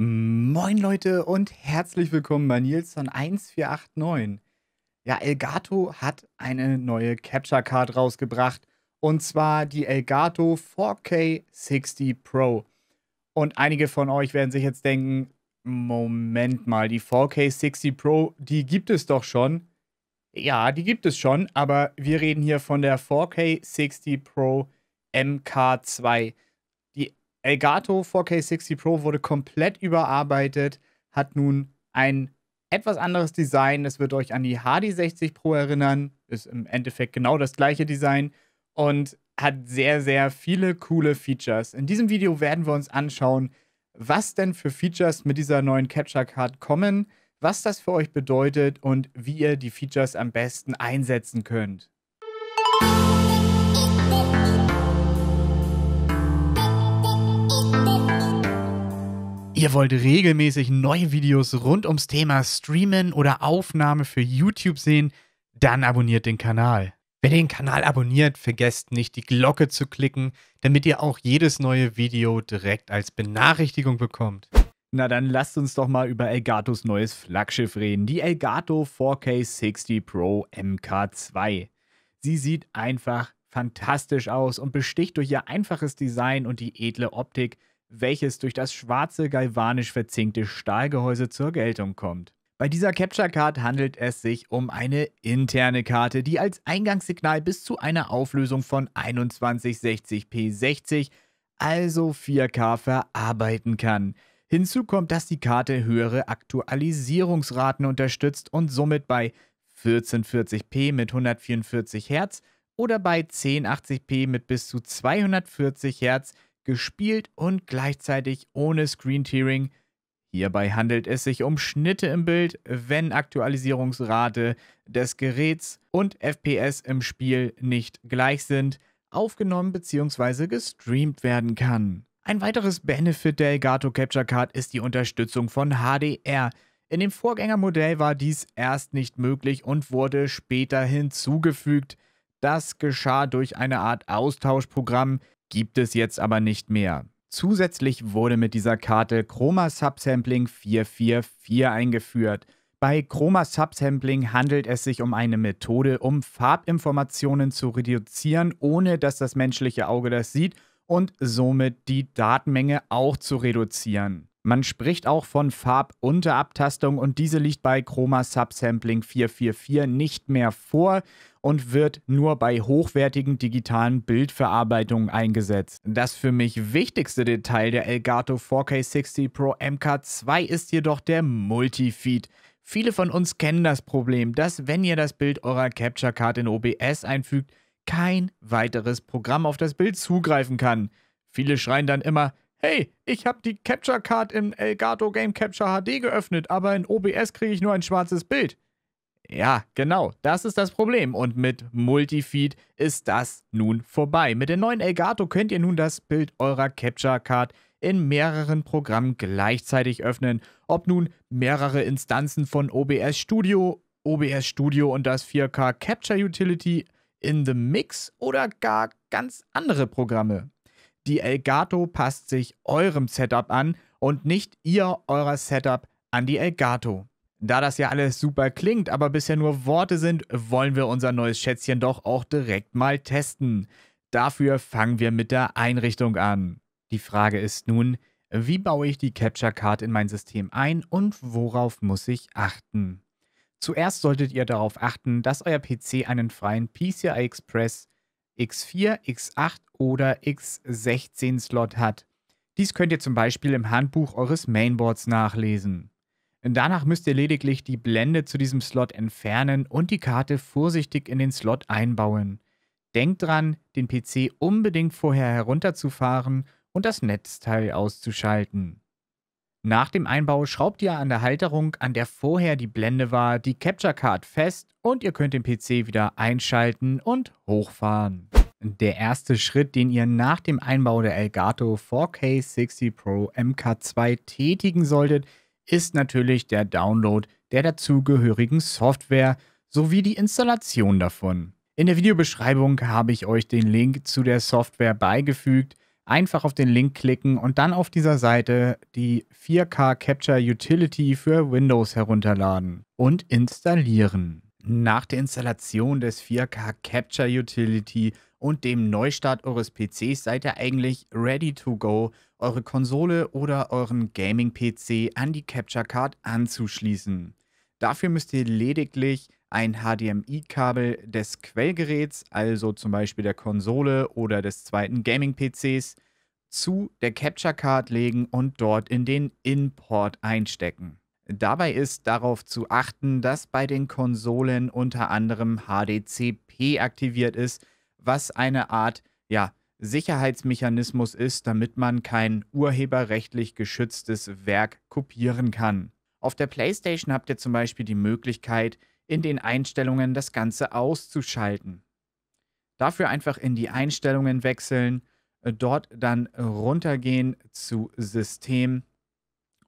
Moin Leute und herzlich willkommen bei Nilsson1489. Ja, Elgato hat eine neue Capture Card rausgebracht und zwar die Elgato 4K 60 Pro. Und einige von euch werden sich jetzt denken, Moment mal, die 4K 60 Pro, die gibt es doch schon. Ja, die gibt es schon, aber wir reden hier von der 4K 60 Pro MK2. Elgato 4K60 Pro wurde komplett überarbeitet, hat nun ein etwas anderes Design. Das wird euch an die HD60 Pro erinnern. Ist im Endeffekt genau das gleiche Design und hat sehr, sehr viele coole Features. In diesem Video werden wir uns anschauen, was denn für Features mit dieser neuen Capture Card kommen, was das für euch bedeutet und wie ihr die Features am besten einsetzen könnt. Ihr wollt regelmäßig neue Videos rund ums Thema Streamen oder Aufnahme für YouTube sehen? Dann abonniert den Kanal. Wer den Kanal abonniert, vergesst nicht, die Glocke zu klicken, damit ihr auch jedes neue Video direkt als Benachrichtigung bekommt. Na dann lasst uns doch mal über Elgatos neues Flaggschiff reden, die Elgato 4K60 Pro MK2. Sie sieht einfach fantastisch aus und besticht durch ihr einfaches Design und die edle Optik welches durch das schwarze galvanisch verzinkte Stahlgehäuse zur Geltung kommt. Bei dieser Capture Card handelt es sich um eine interne Karte, die als Eingangssignal bis zu einer Auflösung von 2160p60, also 4K, verarbeiten kann. Hinzu kommt, dass die Karte höhere Aktualisierungsraten unterstützt und somit bei 1440p mit 144 Hz oder bei 1080p mit bis zu 240 Hz gespielt und gleichzeitig ohne Screen Tearing. Hierbei handelt es sich um Schnitte im Bild, wenn Aktualisierungsrate des Geräts und FPS im Spiel nicht gleich sind, aufgenommen bzw. gestreamt werden kann. Ein weiteres Benefit der Elgato Capture Card ist die Unterstützung von HDR. In dem Vorgängermodell war dies erst nicht möglich und wurde später hinzugefügt. Das geschah durch eine Art Austauschprogramm, Gibt es jetzt aber nicht mehr. Zusätzlich wurde mit dieser Karte Chroma Subsampling 444 eingeführt. Bei Chroma Subsampling handelt es sich um eine Methode, um Farbinformationen zu reduzieren, ohne dass das menschliche Auge das sieht und somit die Datenmenge auch zu reduzieren. Man spricht auch von Farbunterabtastung und diese liegt bei Chroma Subsampling 444 nicht mehr vor und wird nur bei hochwertigen digitalen Bildverarbeitungen eingesetzt. Das für mich wichtigste Detail der Elgato 4K60 Pro MK2 ist jedoch der Multifeed. Viele von uns kennen das Problem, dass wenn ihr das Bild eurer Capture Card in OBS einfügt, kein weiteres Programm auf das Bild zugreifen kann. Viele schreien dann immer, hey, ich habe die Capture Card im Elgato Game Capture HD geöffnet, aber in OBS kriege ich nur ein schwarzes Bild. Ja, genau, das ist das Problem. Und mit Multifeed ist das nun vorbei. Mit der neuen Elgato könnt ihr nun das Bild eurer Capture Card in mehreren Programmen gleichzeitig öffnen. Ob nun mehrere Instanzen von OBS Studio, OBS Studio und das 4K Capture Utility in the Mix oder gar ganz andere Programme. Die Elgato passt sich eurem Setup an und nicht ihr eurer Setup an die Elgato. Da das ja alles super klingt, aber bisher nur Worte sind, wollen wir unser neues Schätzchen doch auch direkt mal testen. Dafür fangen wir mit der Einrichtung an. Die Frage ist nun, wie baue ich die Capture Card in mein System ein und worauf muss ich achten? Zuerst solltet ihr darauf achten, dass euer PC einen freien PCI Express X4, X8 oder X16-Slot hat. Dies könnt ihr zum Beispiel im Handbuch eures Mainboards nachlesen. Danach müsst ihr lediglich die Blende zu diesem Slot entfernen und die Karte vorsichtig in den Slot einbauen. Denkt dran, den PC unbedingt vorher herunterzufahren und das Netzteil auszuschalten. Nach dem Einbau schraubt ihr an der Halterung, an der vorher die Blende war, die Capture Card fest und ihr könnt den PC wieder einschalten und hochfahren. Der erste Schritt, den ihr nach dem Einbau der Elgato 4K 60 Pro MK2 tätigen solltet, ist natürlich der Download der dazugehörigen Software sowie die Installation davon. In der Videobeschreibung habe ich euch den Link zu der Software beigefügt. Einfach auf den Link klicken und dann auf dieser Seite die 4K Capture Utility für Windows herunterladen und installieren. Nach der Installation des 4K Capture Utility und dem Neustart eures PCs seid ihr eigentlich ready to go, eure Konsole oder euren Gaming-PC an die Capture Card anzuschließen. Dafür müsst ihr lediglich ein HDMI-Kabel des Quellgeräts, also zum Beispiel der Konsole oder des zweiten Gaming-PCs, zu der Capture Card legen und dort in den Import einstecken. Dabei ist darauf zu achten, dass bei den Konsolen unter anderem HDCP aktiviert ist, was eine Art ja, Sicherheitsmechanismus ist, damit man kein urheberrechtlich geschütztes Werk kopieren kann. Auf der PlayStation habt ihr zum Beispiel die Möglichkeit, in den Einstellungen das Ganze auszuschalten. Dafür einfach in die Einstellungen wechseln, äh, dort dann runtergehen zu System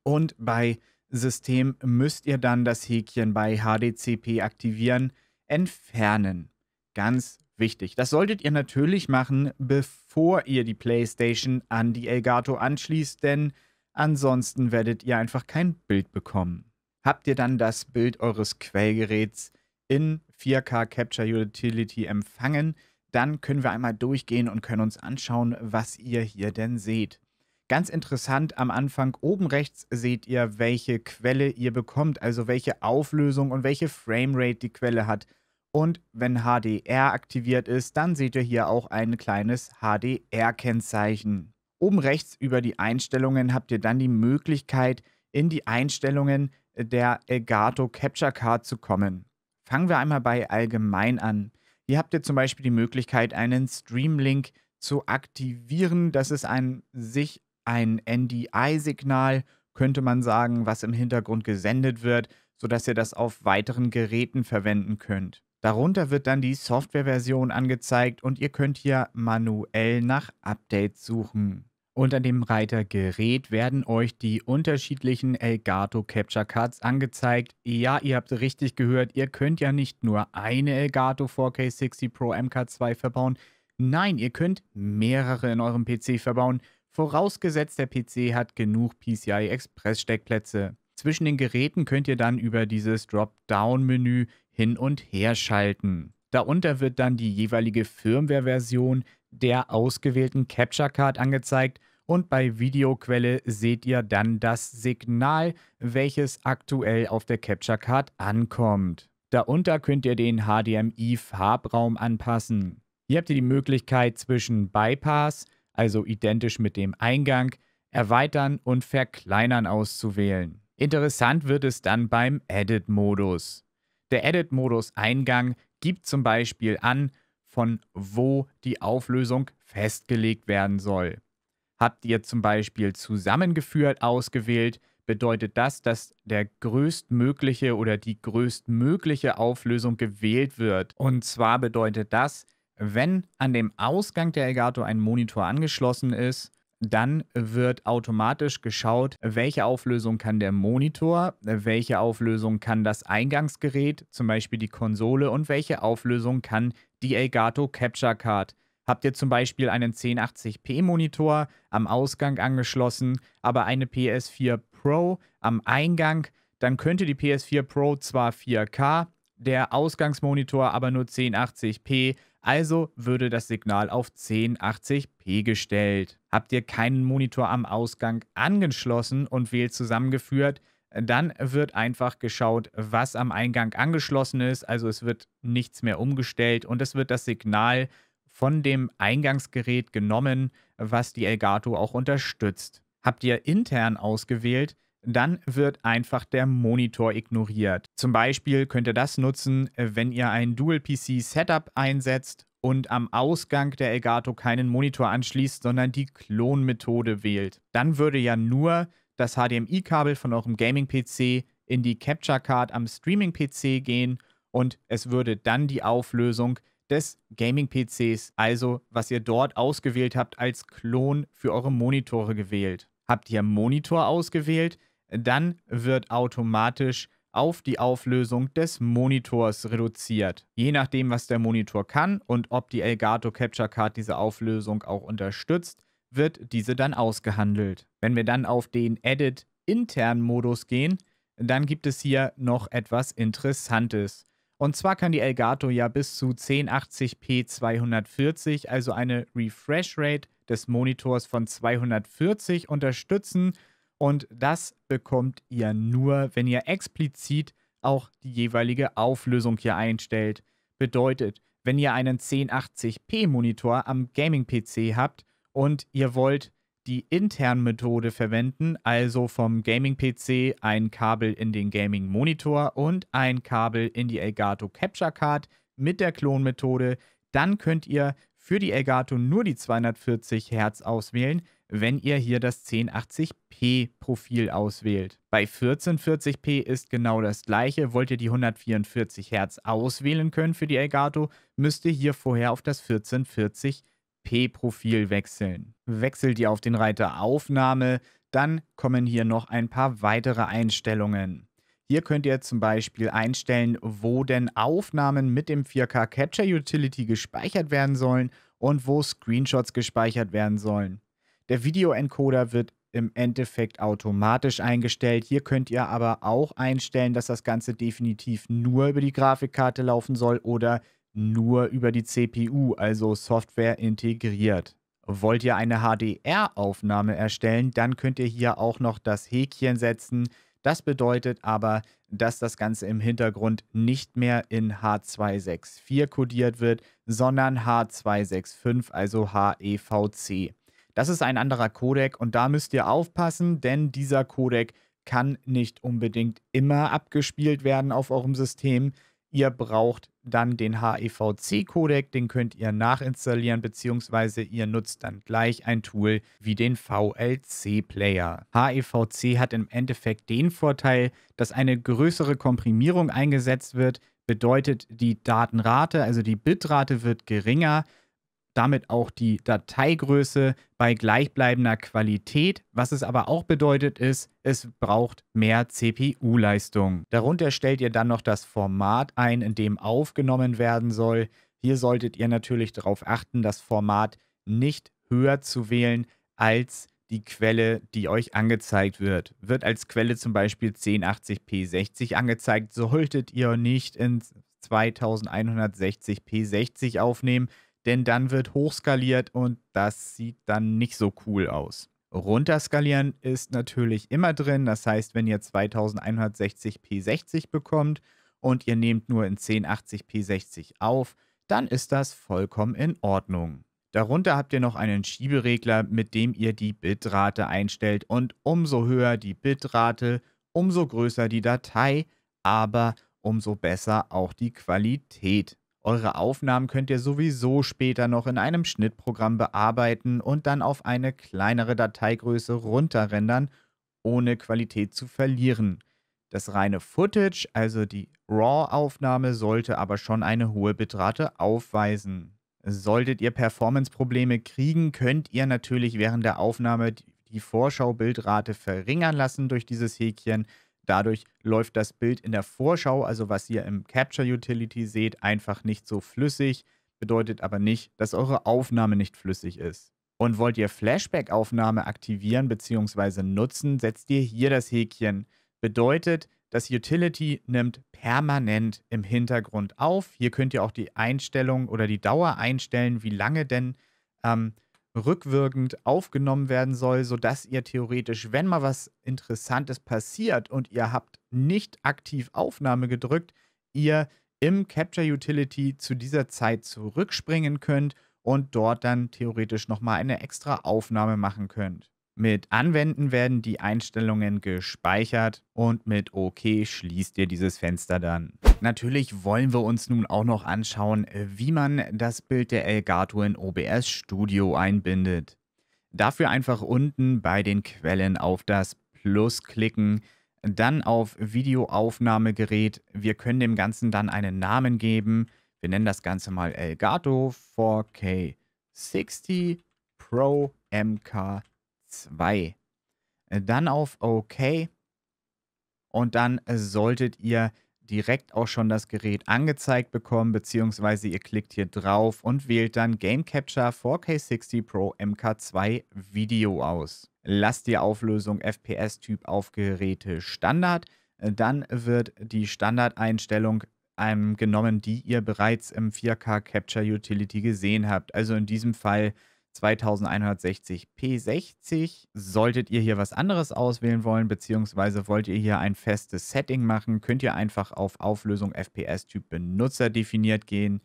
und bei System müsst ihr dann das Häkchen bei HDCP aktivieren, entfernen. Ganz wichtig. Das solltet ihr natürlich machen, bevor ihr die PlayStation an die Elgato anschließt, denn ansonsten werdet ihr einfach kein Bild bekommen habt ihr dann das Bild eures Quellgeräts in 4K Capture Utility empfangen. Dann können wir einmal durchgehen und können uns anschauen, was ihr hier denn seht. Ganz interessant, am Anfang oben rechts seht ihr, welche Quelle ihr bekommt, also welche Auflösung und welche Framerate die Quelle hat. Und wenn HDR aktiviert ist, dann seht ihr hier auch ein kleines HDR-Kennzeichen. Oben rechts über die Einstellungen habt ihr dann die Möglichkeit, in die Einstellungen der Elgato Capture Card zu kommen. Fangen wir einmal bei allgemein an. Hier habt ihr zum Beispiel die Möglichkeit, einen Streamlink zu aktivieren. Das ist an sich ein NDI-Signal, könnte man sagen, was im Hintergrund gesendet wird, sodass ihr das auf weiteren Geräten verwenden könnt. Darunter wird dann die Softwareversion angezeigt und ihr könnt hier manuell nach Updates suchen. Unter dem Reiter Gerät werden euch die unterschiedlichen Elgato Capture Cards angezeigt. Ja, ihr habt richtig gehört, ihr könnt ja nicht nur eine Elgato 4K 60 Pro MK2 verbauen. Nein, ihr könnt mehrere in eurem PC verbauen, vorausgesetzt der PC hat genug PCI Express Steckplätze. Zwischen den Geräten könnt ihr dann über dieses Dropdown-Menü hin und her schalten. Darunter wird dann die jeweilige Firmware-Version der ausgewählten Capture Card angezeigt und bei Videoquelle seht ihr dann das Signal, welches aktuell auf der Capture Card ankommt. Darunter könnt ihr den HDMI-Farbraum anpassen. Hier habt ihr die Möglichkeit zwischen Bypass, also identisch mit dem Eingang, Erweitern und Verkleinern auszuwählen. Interessant wird es dann beim Edit-Modus. Der Edit-Modus Eingang gibt zum Beispiel an, von wo die Auflösung festgelegt werden soll. Habt ihr zum Beispiel zusammengeführt ausgewählt, bedeutet das, dass der größtmögliche oder die größtmögliche Auflösung gewählt wird. Und zwar bedeutet das, wenn an dem Ausgang der Elgato ein Monitor angeschlossen ist dann wird automatisch geschaut, welche Auflösung kann der Monitor, welche Auflösung kann das Eingangsgerät, zum Beispiel die Konsole und welche Auflösung kann die Elgato Capture Card. Habt ihr zum Beispiel einen 1080p Monitor am Ausgang angeschlossen, aber eine PS4 Pro am Eingang, dann könnte die PS4 Pro zwar 4K, der Ausgangsmonitor aber nur 1080p, also würde das Signal auf 1080p gestellt. Habt ihr keinen Monitor am Ausgang angeschlossen und wählt zusammengeführt, dann wird einfach geschaut, was am Eingang angeschlossen ist. Also es wird nichts mehr umgestellt und es wird das Signal von dem Eingangsgerät genommen, was die Elgato auch unterstützt. Habt ihr intern ausgewählt, dann wird einfach der Monitor ignoriert. Zum Beispiel könnt ihr das nutzen, wenn ihr ein Dual-PC-Setup einsetzt und am Ausgang der Elgato keinen Monitor anschließt, sondern die Klonmethode wählt. Dann würde ja nur das HDMI-Kabel von eurem Gaming-PC in die Capture Card am Streaming-PC gehen und es würde dann die Auflösung des Gaming-PCs, also was ihr dort ausgewählt habt, als Klon für eure Monitore gewählt. Habt ihr Monitor ausgewählt, dann wird automatisch auf die Auflösung des Monitors reduziert. Je nachdem, was der Monitor kann und ob die Elgato Capture Card diese Auflösung auch unterstützt, wird diese dann ausgehandelt. Wenn wir dann auf den Edit intern Modus gehen, dann gibt es hier noch etwas Interessantes. Und zwar kann die Elgato ja bis zu 1080p 240, also eine Refresh Rate des Monitors von 240 unterstützen und das bekommt ihr nur, wenn ihr explizit auch die jeweilige Auflösung hier einstellt. Bedeutet, wenn ihr einen 1080p Monitor am Gaming-PC habt und ihr wollt die internen Methode verwenden, also vom Gaming-PC ein Kabel in den Gaming-Monitor und ein Kabel in die Elgato Capture Card mit der Klon-Methode, dann könnt ihr für die Elgato nur die 240 Hz auswählen wenn ihr hier das 1080p Profil auswählt. Bei 1440p ist genau das gleiche. Wollt ihr die 144 Hertz auswählen können für die Elgato, müsst ihr hier vorher auf das 1440p Profil wechseln. Wechselt ihr auf den Reiter Aufnahme, dann kommen hier noch ein paar weitere Einstellungen. Hier könnt ihr zum Beispiel einstellen, wo denn Aufnahmen mit dem 4K Capture Utility gespeichert werden sollen und wo Screenshots gespeichert werden sollen. Der Videoencoder wird im Endeffekt automatisch eingestellt. Hier könnt ihr aber auch einstellen, dass das Ganze definitiv nur über die Grafikkarte laufen soll oder nur über die CPU, also Software integriert. Wollt ihr eine HDR-Aufnahme erstellen, dann könnt ihr hier auch noch das Häkchen setzen. Das bedeutet aber, dass das Ganze im Hintergrund nicht mehr in H264 kodiert wird, sondern H265, also HEVC. Das ist ein anderer Codec und da müsst ihr aufpassen, denn dieser Codec kann nicht unbedingt immer abgespielt werden auf eurem System. Ihr braucht dann den HEVC-Codec, den könnt ihr nachinstallieren, beziehungsweise ihr nutzt dann gleich ein Tool wie den VLC-Player. HEVC hat im Endeffekt den Vorteil, dass eine größere Komprimierung eingesetzt wird, bedeutet die Datenrate, also die Bitrate wird geringer damit auch die Dateigröße bei gleichbleibender Qualität. Was es aber auch bedeutet ist, es braucht mehr CPU-Leistung. Darunter stellt ihr dann noch das Format ein, in dem aufgenommen werden soll. Hier solltet ihr natürlich darauf achten, das Format nicht höher zu wählen als die Quelle, die euch angezeigt wird. Wird als Quelle zum Beispiel 1080p 60 angezeigt, solltet ihr nicht in 2160p 60 aufnehmen, denn dann wird hochskaliert und das sieht dann nicht so cool aus. Runterskalieren ist natürlich immer drin, das heißt, wenn ihr 2160p 60 bekommt und ihr nehmt nur in 1080p 60 auf, dann ist das vollkommen in Ordnung. Darunter habt ihr noch einen Schieberegler, mit dem ihr die Bitrate einstellt und umso höher die Bitrate, umso größer die Datei, aber umso besser auch die Qualität. Eure Aufnahmen könnt ihr sowieso später noch in einem Schnittprogramm bearbeiten und dann auf eine kleinere Dateigröße runterrendern, ohne Qualität zu verlieren. Das reine Footage, also die RAW-Aufnahme, sollte aber schon eine hohe Bitrate aufweisen. Solltet ihr Performance-Probleme kriegen, könnt ihr natürlich während der Aufnahme die Vorschaubildrate verringern lassen durch dieses Häkchen. Dadurch läuft das Bild in der Vorschau, also was ihr im Capture Utility seht, einfach nicht so flüssig, bedeutet aber nicht, dass eure Aufnahme nicht flüssig ist. Und wollt ihr Flashback-Aufnahme aktivieren bzw. nutzen, setzt ihr hier das Häkchen. Bedeutet, das Utility nimmt permanent im Hintergrund auf. Hier könnt ihr auch die Einstellung oder die Dauer einstellen, wie lange denn ähm, rückwirkend aufgenommen werden soll, sodass ihr theoretisch, wenn mal was Interessantes passiert und ihr habt nicht aktiv Aufnahme gedrückt, ihr im Capture Utility zu dieser Zeit zurückspringen könnt und dort dann theoretisch nochmal eine extra Aufnahme machen könnt. Mit Anwenden werden die Einstellungen gespeichert und mit OK schließt ihr dieses Fenster dann. Natürlich wollen wir uns nun auch noch anschauen, wie man das Bild der Elgato in OBS Studio einbindet. Dafür einfach unten bei den Quellen auf das Plus klicken, dann auf Videoaufnahmegerät. Wir können dem Ganzen dann einen Namen geben. Wir nennen das Ganze mal Elgato 4K 60 Pro MK 2. Äh, dann auf OK und dann äh, solltet ihr direkt auch schon das Gerät angezeigt bekommen, beziehungsweise ihr klickt hier drauf und wählt dann Game Capture 4K60 Pro MK2 Video aus. Lasst die Auflösung FPS-Typ auf Geräte Standard. Äh, dann wird die Standardeinstellung ähm, genommen, die ihr bereits im 4K Capture Utility gesehen habt. Also in diesem Fall 2160p60. Solltet ihr hier was anderes auswählen wollen, beziehungsweise wollt ihr hier ein festes Setting machen, könnt ihr einfach auf Auflösung FPS-Typ Benutzer definiert gehen.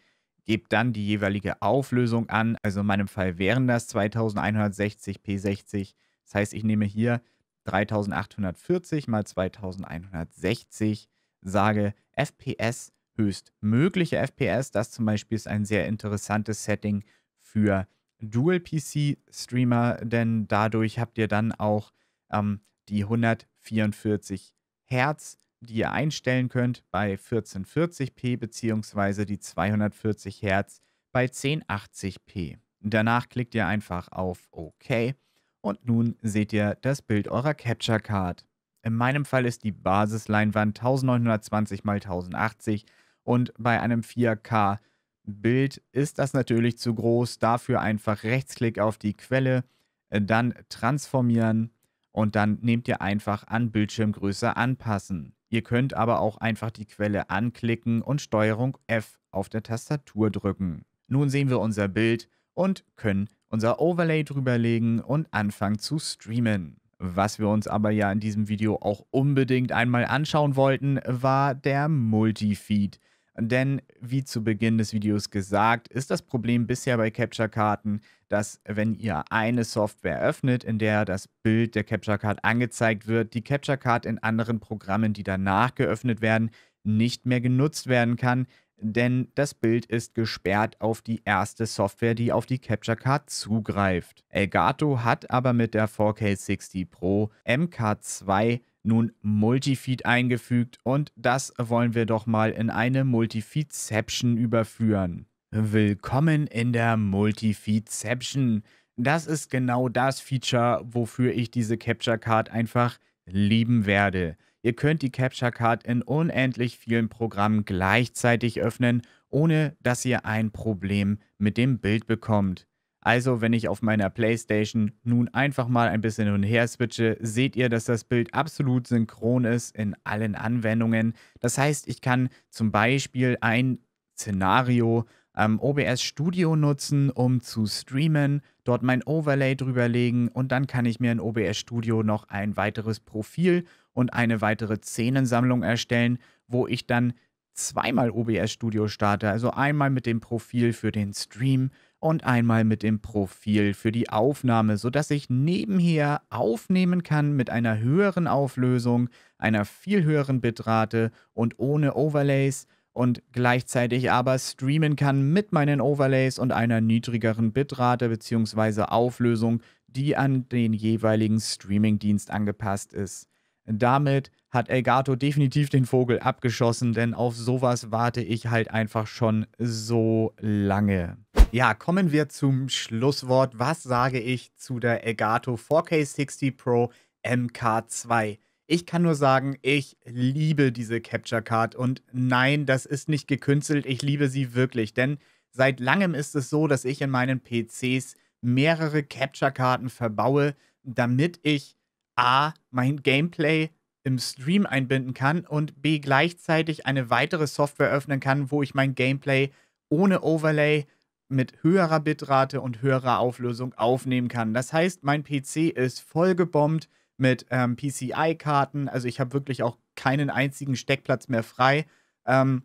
Gebt dann die jeweilige Auflösung an. Also in meinem Fall wären das 2160p60. Das heißt, ich nehme hier 3840 mal 2160, sage FPS höchstmögliche FPS. Das zum Beispiel ist ein sehr interessantes Setting für Dual PC Streamer, denn dadurch habt ihr dann auch ähm, die 144 Hertz, die ihr einstellen könnt bei 1440p beziehungsweise die 240 Hertz bei 1080p. Danach klickt ihr einfach auf OK und nun seht ihr das Bild eurer Capture Card. In meinem Fall ist die Basisleinwand 1920 x 1080 und bei einem 4K Bild ist das natürlich zu groß. Dafür einfach Rechtsklick auf die Quelle, äh, dann transformieren und dann nehmt ihr einfach an Bildschirmgröße anpassen. Ihr könnt aber auch einfach die Quelle anklicken und Steuerung F auf der Tastatur drücken. Nun sehen wir unser Bild und können unser Overlay drüberlegen und anfangen zu streamen. Was wir uns aber ja in diesem Video auch unbedingt einmal anschauen wollten, war der Multifeed. Denn wie zu Beginn des Videos gesagt, ist das Problem bisher bei Capture-Karten, dass wenn ihr eine Software öffnet, in der das Bild der Capture-Card angezeigt wird, die Capture-Card in anderen Programmen, die danach geöffnet werden, nicht mehr genutzt werden kann, denn das Bild ist gesperrt auf die erste Software, die auf die Capture Card zugreift. Elgato hat aber mit der 4K 60 Pro MK2 nun Multifeed eingefügt und das wollen wir doch mal in eine Multifeedception überführen. Willkommen in der Multifeedception. Das ist genau das Feature, wofür ich diese Capture Card einfach lieben werde. Ihr könnt die Capture Card in unendlich vielen Programmen gleichzeitig öffnen, ohne dass ihr ein Problem mit dem Bild bekommt. Also, wenn ich auf meiner Playstation nun einfach mal ein bisschen hin und her switche, seht ihr, dass das Bild absolut synchron ist in allen Anwendungen. Das heißt, ich kann zum Beispiel ein Szenario ähm, OBS Studio nutzen, um zu streamen, dort mein Overlay drüberlegen und dann kann ich mir in OBS Studio noch ein weiteres Profil und eine weitere Szenensammlung erstellen, wo ich dann zweimal OBS Studio starte. Also einmal mit dem Profil für den Stream und einmal mit dem Profil für die Aufnahme, sodass ich nebenher aufnehmen kann mit einer höheren Auflösung, einer viel höheren Bitrate und ohne Overlays und gleichzeitig aber streamen kann mit meinen Overlays und einer niedrigeren Bitrate bzw. Auflösung, die an den jeweiligen Streamingdienst angepasst ist. Damit hat Elgato definitiv den Vogel abgeschossen, denn auf sowas warte ich halt einfach schon so lange. Ja, kommen wir zum Schlusswort. Was sage ich zu der Elgato 4K60 Pro MK2? Ich kann nur sagen, ich liebe diese Capture Card und nein, das ist nicht gekünstelt, ich liebe sie wirklich, denn seit langem ist es so, dass ich in meinen PCs mehrere Capture Karten verbaue, damit ich A, mein Gameplay im Stream einbinden kann und B, gleichzeitig eine weitere Software öffnen kann, wo ich mein Gameplay ohne Overlay mit höherer Bitrate und höherer Auflösung aufnehmen kann. Das heißt, mein PC ist vollgebombt mit ähm, PCI-Karten. Also ich habe wirklich auch keinen einzigen Steckplatz mehr frei. Ähm,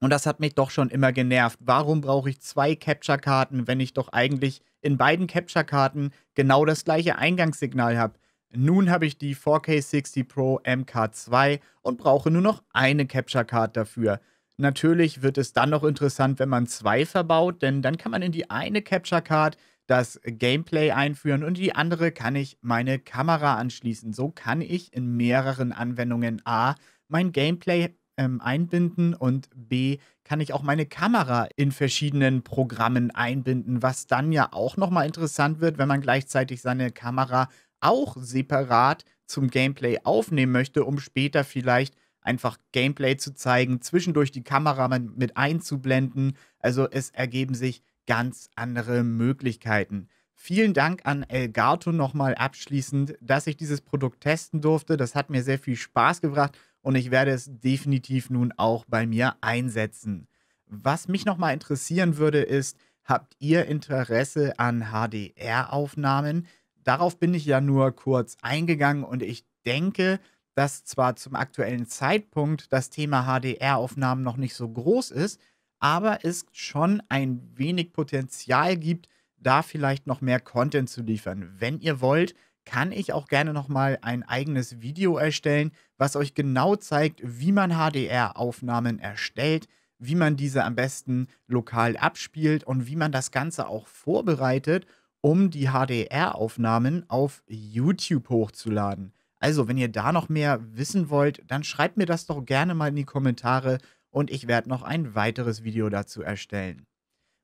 und das hat mich doch schon immer genervt. Warum brauche ich zwei Capture-Karten, wenn ich doch eigentlich in beiden Capture-Karten genau das gleiche Eingangssignal habe? Nun habe ich die 4K 60 Pro MK2 und brauche nur noch eine Capture Card dafür. Natürlich wird es dann noch interessant, wenn man zwei verbaut, denn dann kann man in die eine Capture Card das Gameplay einführen und die andere kann ich meine Kamera anschließen. So kann ich in mehreren Anwendungen A mein Gameplay ähm, einbinden und B kann ich auch meine Kamera in verschiedenen Programmen einbinden, was dann ja auch nochmal interessant wird, wenn man gleichzeitig seine Kamera auch separat zum Gameplay aufnehmen möchte, um später vielleicht einfach Gameplay zu zeigen, zwischendurch die Kamera mit einzublenden. Also es ergeben sich ganz andere Möglichkeiten. Vielen Dank an Elgato nochmal abschließend, dass ich dieses Produkt testen durfte. Das hat mir sehr viel Spaß gebracht und ich werde es definitiv nun auch bei mir einsetzen. Was mich nochmal interessieren würde, ist, habt ihr Interesse an HDR-Aufnahmen? Darauf bin ich ja nur kurz eingegangen und ich denke, dass zwar zum aktuellen Zeitpunkt das Thema HDR-Aufnahmen noch nicht so groß ist, aber es schon ein wenig Potenzial gibt, da vielleicht noch mehr Content zu liefern. Wenn ihr wollt, kann ich auch gerne nochmal ein eigenes Video erstellen, was euch genau zeigt, wie man HDR-Aufnahmen erstellt, wie man diese am besten lokal abspielt und wie man das Ganze auch vorbereitet um die HDR-Aufnahmen auf YouTube hochzuladen. Also, wenn ihr da noch mehr wissen wollt, dann schreibt mir das doch gerne mal in die Kommentare und ich werde noch ein weiteres Video dazu erstellen.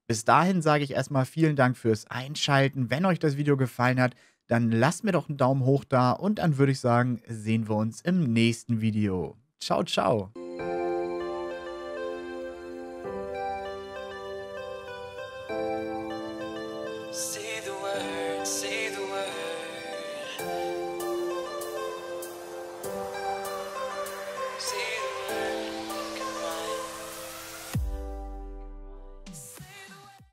Bis dahin sage ich erstmal vielen Dank fürs Einschalten. Wenn euch das Video gefallen hat, dann lasst mir doch einen Daumen hoch da und dann würde ich sagen, sehen wir uns im nächsten Video. Ciao, ciao.